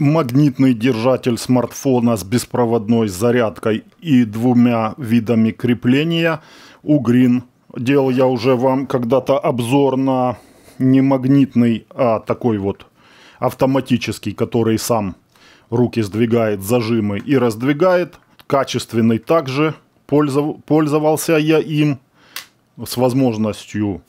магнитный держатель смартфона с беспроводной зарядкой и двумя видами крепления. У Green делал я уже вам когда-то обзор на не магнитный, а такой вот автоматический, который сам руки сдвигает, зажимы и раздвигает. Качественный также пользовался я им с возможностью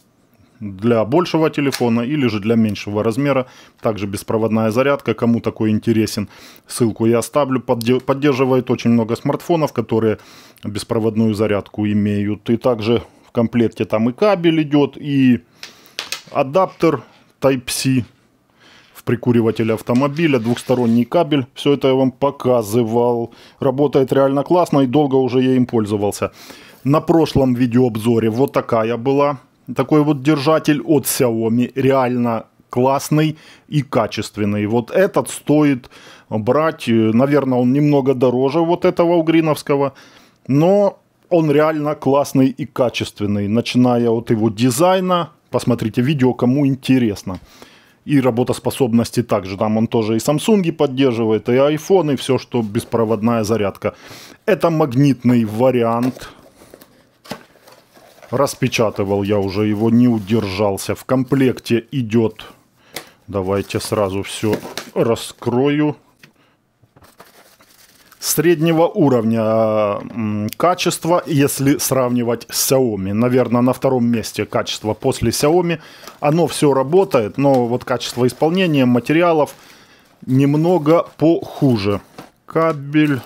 для большего телефона или же для меньшего размера. Также беспроводная зарядка, кому такой интересен, ссылку я оставлю. Поддерживает очень много смартфонов, которые беспроводную зарядку имеют. И также в комплекте там и кабель идет, и адаптер Type-C в прикуривателе автомобиля, двухсторонний кабель. Все это я вам показывал. Работает реально классно и долго уже я им пользовался. На прошлом видеообзоре вот такая была такой вот держатель от Xiaomi, реально классный и качественный. Вот этот стоит брать, э, наверное, он немного дороже вот этого угриновского, но он реально классный и качественный, начиная от его дизайна, посмотрите видео, кому интересно. И работоспособности также. Там он тоже и Samsung поддерживает, и iPhone, и все, что беспроводная зарядка. Это магнитный вариант Распечатывал я уже его, не удержался. В комплекте идет. Давайте сразу все раскрою. Среднего уровня качества, если сравнивать с Xiaomi. Наверное, на втором месте качество после Xiaomi. Оно все работает, но вот качество исполнения материалов немного похуже. Кабель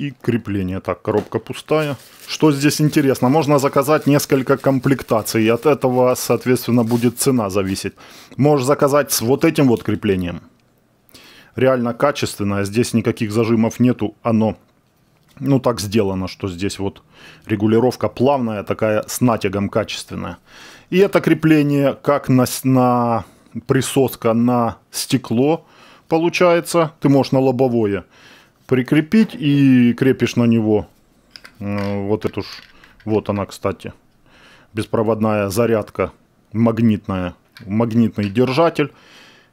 и крепление. Так, коробка пустая. Что здесь интересно? Можно заказать несколько комплектаций, и от этого, соответственно, будет цена зависеть. Можешь заказать с вот этим вот креплением. Реально качественное, здесь никаких зажимов нету, оно ну так сделано, что здесь вот регулировка плавная, такая с натягом качественная. И это крепление как на, на присоска на стекло получается, ты можешь на лобовое, прикрепить и крепишь на него э, вот эту ж, вот она, кстати, беспроводная зарядка магнитная, магнитный держатель.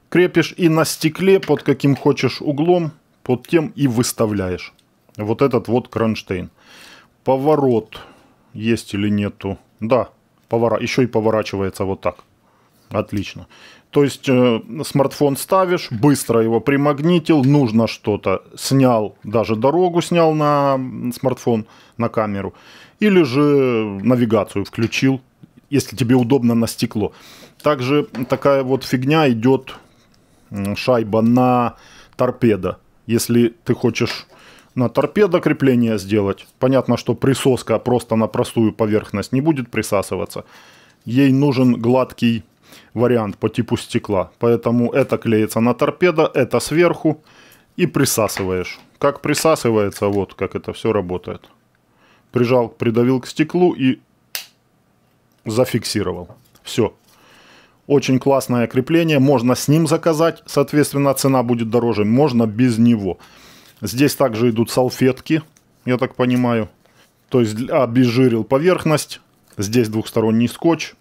Крепишь и на стекле под каким хочешь углом, под тем и выставляешь. Вот этот вот кронштейн. Поворот есть или нету. Да, повара еще и поворачивается вот так. Отлично. То есть э, смартфон ставишь, быстро его примагнитил, нужно что-то, снял, даже дорогу снял на смартфон, на камеру, или же навигацию включил, если тебе удобно на стекло. Также такая вот фигня идет шайба на торпеда Если ты хочешь на торпедо крепление сделать, понятно, что присоска просто на простую поверхность не будет присасываться. Ей нужен гладкий вариант по типу стекла. Поэтому это клеится на торпеда, это сверху и присасываешь. Как присасывается, вот как это все работает. Прижал, придавил к стеклу и зафиксировал. Все. Очень классное крепление. Можно с ним заказать, соответственно, цена будет дороже. Можно без него. Здесь также идут салфетки, я так понимаю. То есть обезжирил поверхность. Здесь двухсторонний скотч.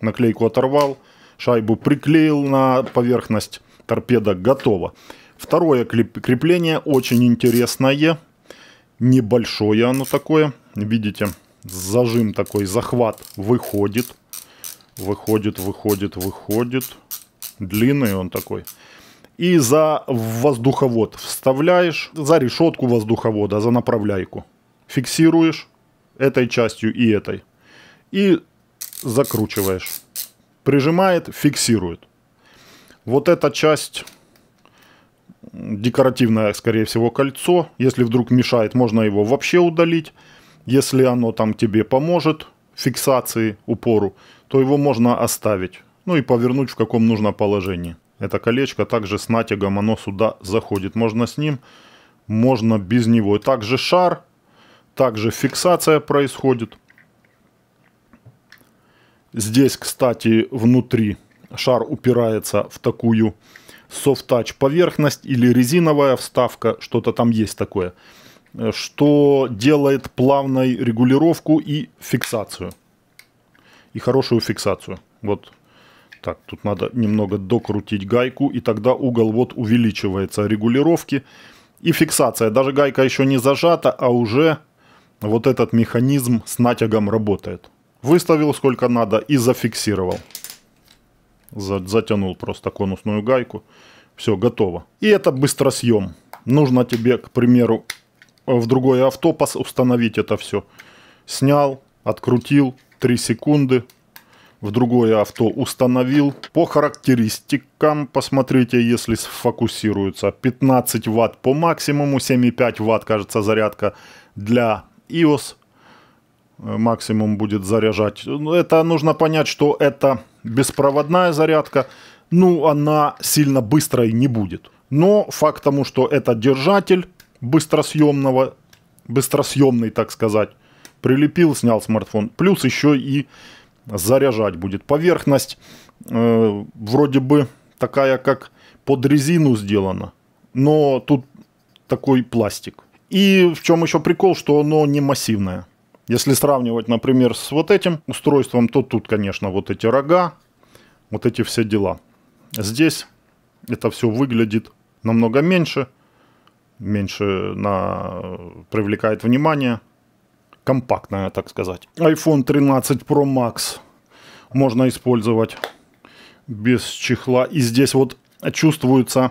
Наклейку оторвал шайбу приклеил на поверхность, торпеда готова. Второе крепление очень интересное, небольшое оно такое, видите, зажим такой, захват выходит, выходит, выходит, выходит, длинный он такой и за воздуховод вставляешь, за решетку воздуховода, за направляйку. Фиксируешь этой частью и этой. И закручиваешь прижимает, фиксирует. Вот эта часть декоративное, скорее всего, кольцо. Если вдруг мешает, можно его вообще удалить. Если оно там тебе поможет, фиксации, упору, то его можно оставить. Ну и повернуть в каком нужно положении. Это колечко также с натягом, оно сюда заходит. Можно с ним, можно без него. Также шар, также фиксация происходит. Здесь, кстати, внутри шар упирается в такую софт-тач поверхность или резиновая вставка, что-то там есть такое, э, что делает плавной регулировку и фиксацию. И хорошую фиксацию. Вот так, тут надо немного докрутить гайку, и тогда угол вот увеличивается регулировки и фиксация. Даже гайка еще не зажата, а уже вот этот механизм с натягом работает. Выставил сколько надо и зафиксировал. Затянул просто конусную гайку. Все, готово. И это быстросъем. Нужно тебе, к примеру, в другое авто установить это все. Снял, открутил, 3 секунды. В другое авто установил. По характеристикам, посмотрите, если сфокусируется. 15 ватт по максимуму, 7,5 ватт, кажется, зарядка для iOS Э, максимум будет заряжать. Ну, это нужно понять, что это беспроводная зарядка. Ну, она сильно быстрой не будет. Но факт тому, что это держатель быстросъемного, быстросъемный, так сказать, прилепил, снял смартфон. Плюс еще и заряжать будет. Поверхность э, вроде бы такая, как под резину сделана. Но тут такой пластик. И в чем еще прикол, что оно не массивное. Если сравнивать, например, с вот этим устройством, то тут, конечно, вот эти рога, вот эти все дела. Здесь это все выглядит намного меньше, меньше на... привлекает внимание, компактная, так сказать. iPhone 13 Pro Max можно использовать без чехла. И здесь вот чувствуется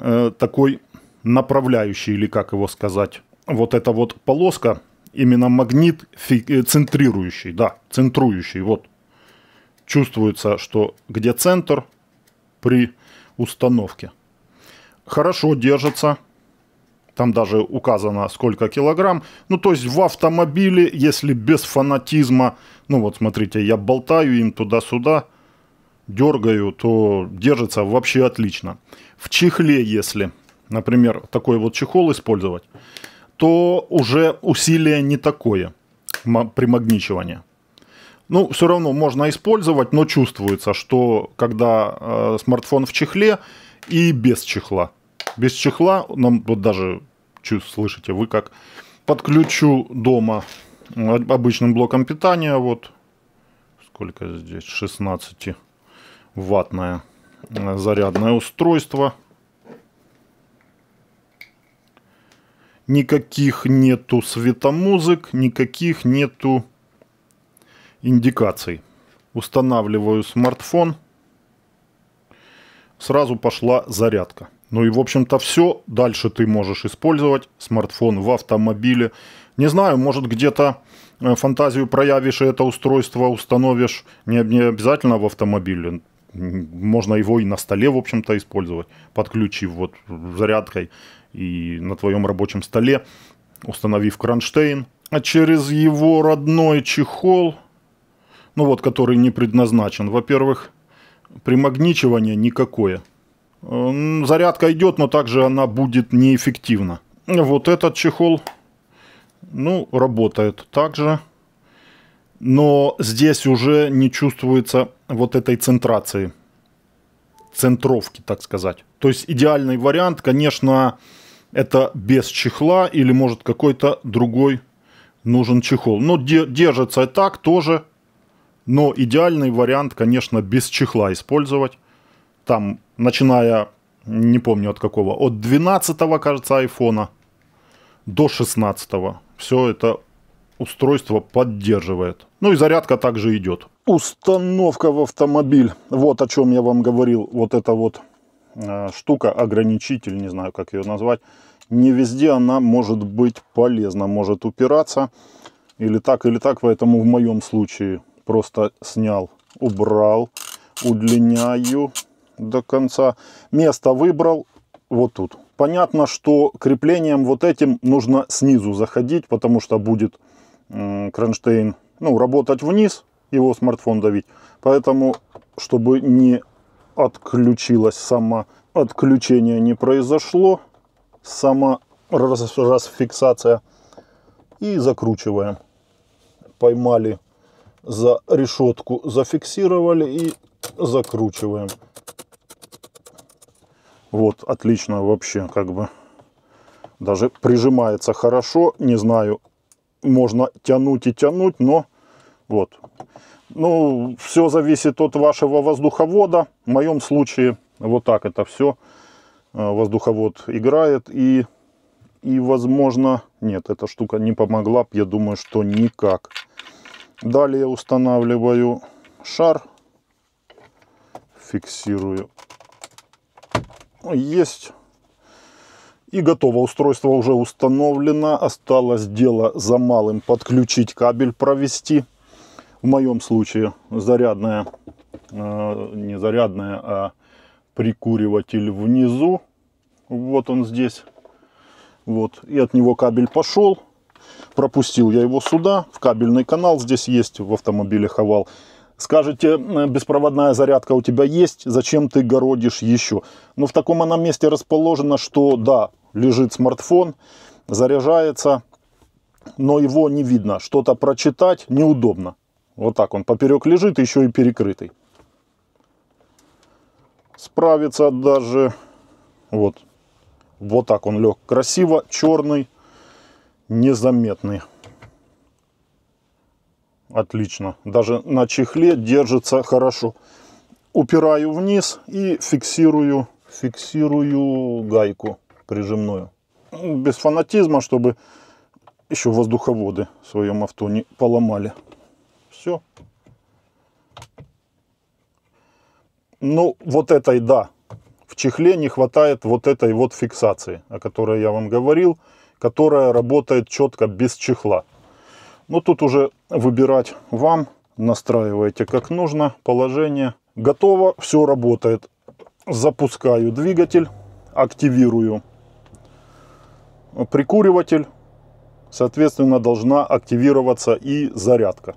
э, такой направляющий, или как его сказать, вот эта вот полоска именно магнит э, центрирующий, да, центрующий, вот. Чувствуется, что где центр при установке. Хорошо держится. Там даже указано, сколько килограмм. Ну, то есть в автомобиле, если без фанатизма, ну вот смотрите, я болтаю им туда-сюда, дергаю, то держится вообще отлично. В чехле, если, например, такой вот чехол использовать, то уже усилие не такое при магничивании. Ну, все равно можно использовать, но чувствуется, что когда э, смартфон в чехле и без чехла. Без чехла, нам вот даже, чу, слышите, вы как подключу дома обычным блоком питания, вот сколько здесь, 16 ваттное зарядное устройство – никаких нету светомузык, никаких нету индикаций. Устанавливаю смартфон. Сразу пошла зарядка. Ну и в общем-то все. Дальше ты можешь использовать смартфон в автомобиле. Не знаю, может где-то э, фантазию проявишь и это устройство установишь. Не, не обязательно в автомобиле можно его и на столе, в общем-то, использовать, подключив вот зарядкой и на твоем рабочем столе, установив кронштейн. А через его родной чехол, ну вот, который не предназначен, во-первых, примагничивание никакое. Зарядка идет, но также она будет неэффективна. Вот этот чехол, ну, работает также но здесь уже не чувствуется вот этой центрации, центровки, так сказать. То есть идеальный вариант, конечно, это без чехла или может какой-то другой нужен чехол. Но держится и так тоже, но идеальный вариант, конечно, без чехла использовать. Там, начиная, не помню от какого, от 12, кажется, айфона до 16. Все это устройство поддерживает. Ну и зарядка также идет. Установка в автомобиль. Вот о чем я вам говорил. Вот эта вот э, штука, ограничитель, не знаю, как ее назвать. Не везде она может быть полезна, может упираться. Или так, или так. Поэтому в моем случае просто снял, убрал, удлиняю до конца. Место выбрал вот тут. Понятно, что креплением вот этим нужно снизу заходить, потому что будет кронштейн, ну, работать вниз, его смартфон давить. Поэтому, чтобы не отключилось само отключение не произошло, сама раз, расфиксация. И закручиваем. Поймали за решетку, зафиксировали и закручиваем. Вот, отлично вообще, как бы. Даже прижимается хорошо. Не знаю, можно тянуть и тянуть, но вот. Ну, все зависит от вашего воздуховода. В моем случае вот так это все. Э, воздуховод играет и, и возможно... Нет, эта штука не помогла, я думаю, что никак. Далее устанавливаю шар. Фиксирую. Есть. И готово, устройство уже установлено. Осталось дело за малым подключить кабель, провести. В моем случае зарядная, э, не зарядная, а прикуриватель внизу. Вот он здесь. Вот. И от него кабель пошел. Пропустил я его сюда, в кабельный канал. Здесь есть в автомобиле Хавал. Скажите, э, беспроводная зарядка у тебя есть, зачем ты городишь еще? Но ну, в таком она месте расположена, что да, лежит смартфон, заряжается, но его не видно. Что-то прочитать неудобно. Вот так он поперек лежит, еще и перекрытый. Справится даже, вот, вот так он лег. Красиво, черный, незаметный. Отлично. Даже на чехле держится хорошо. Упираю вниз и фиксирую, фиксирую гайку прижимную. Без фанатизма, чтобы еще воздуховоды в своем авто не поломали. Все. Ну, вот этой, да, в чехле не хватает вот этой вот фиксации, о которой я вам говорил, которая работает четко без чехла. Но ну, тут уже выбирать вам, настраиваете как нужно, положение. Готово, все работает. Запускаю двигатель, активирую прикуриватель, соответственно, должна активироваться и зарядка.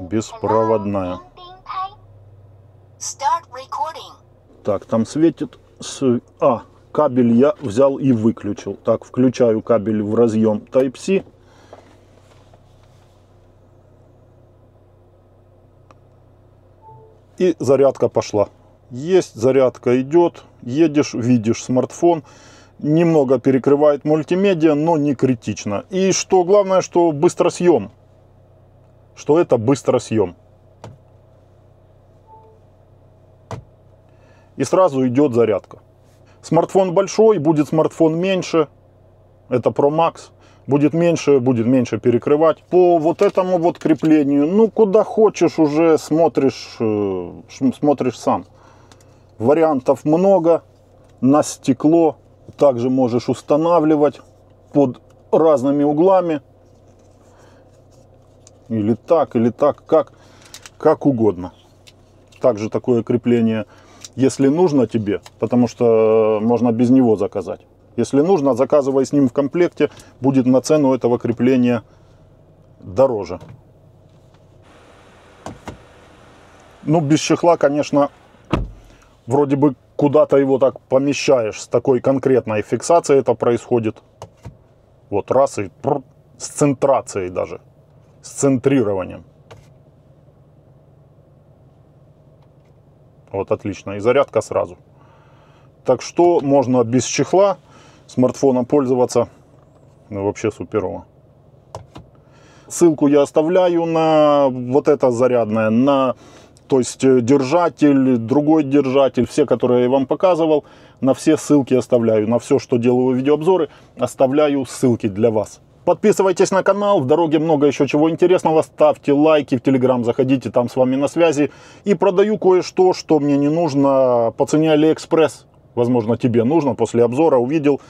Беспроводная. Так, там светит... А, кабель я взял и выключил. Так, включаю кабель в разъем Type-C. И зарядка пошла. Есть, зарядка идет, едешь, видишь смартфон немного перекрывает мультимедиа, но не критично. И что главное, что быстро съем, Что это быстро съем, И сразу идет зарядка. Смартфон большой, будет смартфон меньше. Это Pro Max. Будет меньше, будет меньше перекрывать. По вот этому вот креплению, ну куда хочешь уже смотришь, э, смотришь сам. Вариантов много. На стекло также можешь устанавливать под разными углами. Или так, или так, как, как угодно. Также такое крепление, если нужно тебе, потому что э, можно без него заказать. Если нужно, заказывай с ним в комплекте, будет на цену этого крепления дороже. Ну, без чехла, конечно, вроде бы куда-то его так помещаешь, с такой конкретной фиксацией это происходит. Вот раз и пр, с центрацией даже, с центрированием. Вот отлично, и зарядка сразу. Так что можно без чехла смартфона пользоваться. Ну, вообще суперово. Ссылку я оставляю на вот это зарядное, на то есть э, держатель, другой держатель, все, которые я вам показывал, на все ссылки оставляю. На все, что делаю видеообзоры, оставляю ссылки для вас. Подписывайтесь на канал, в дороге много еще чего интересного. Ставьте лайки в Телеграм, заходите, там с вами на связи. И продаю кое-что, что мне не нужно по цене Алиэкспресс. Возможно, тебе нужно, после обзора увидел,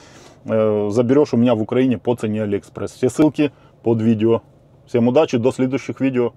э, заберешь у меня в Украине по цене Алиэкспресс. Все ссылки под видео. Всем удачи, до следующих видео.